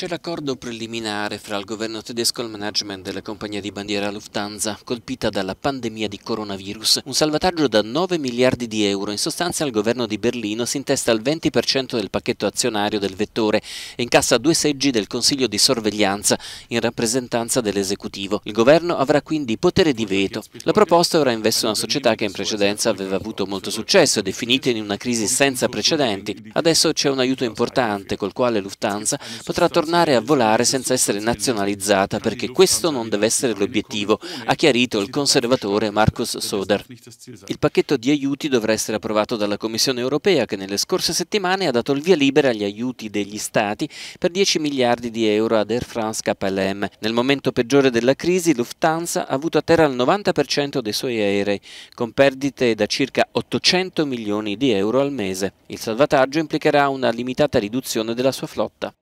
C'è l'accordo preliminare fra il governo tedesco e il management della compagnia di bandiera Lufthansa, colpita dalla pandemia di coronavirus. Un salvataggio da 9 miliardi di euro. In sostanza il governo di Berlino si intesta il 20% del pacchetto azionario del vettore e incassa due seggi del Consiglio di sorveglianza in rappresentanza dell'esecutivo. Il governo avrà quindi potere di veto. La proposta ora investe una società che in precedenza aveva avuto molto successo e definita in una crisi senza precedenti. Adesso c'è un aiuto importante col quale Lufthansa potrà tornare tornare a volare senza essere nazionalizzata perché questo non deve essere l'obiettivo, ha chiarito il conservatore Marcus Soder. Il pacchetto di aiuti dovrà essere approvato dalla Commissione europea che nelle scorse settimane ha dato il via libera agli aiuti degli Stati per 10 miliardi di euro ad Air France KLM. Nel momento peggiore della crisi Lufthansa ha avuto a terra il 90% dei suoi aerei, con perdite da circa 800 milioni di euro al mese. Il salvataggio implicherà una limitata riduzione della sua flotta.